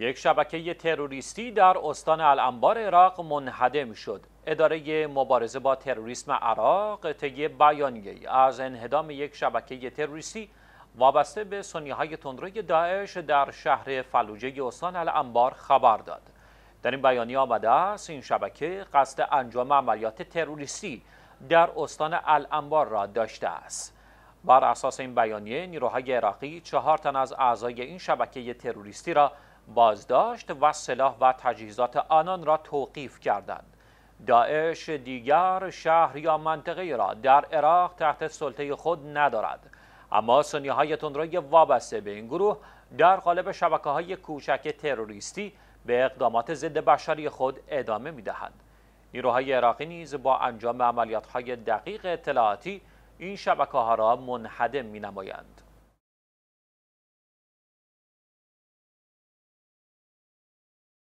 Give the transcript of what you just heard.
یک شبکه تروریستی در استان الانبار عراق منهدم شد. اداره مبارزه با تروریسم عراق طی بیانیه از انهدام یک شبکه تروریستی وابسته به سنی های تندروی داعش در شهر فلوجه استان الانبار خبر داد. در این بیانیه آمده است این شبکه قصد انجام عملیات تروریستی در استان الانبار را داشته است. بر اساس این بیانیه نیروهای عراقی چهار تن از اعضای این شبکه تروریستی را بازداشت و سلاح و تجهیزات آنان را توقیف کردند داعش دیگر شهر یا منطقه را در عراق تحت سلطه خود ندارد اما سنی های تندروی وابسته به این گروه در قالب شبکه های کوچک تروریستی به اقدامات ضد بشری خود ادامه می دهند. نیروهای عراقی نیز با انجام عملیات های دقیق اطلاعاتی این شبکه ها را منحده می نمایند.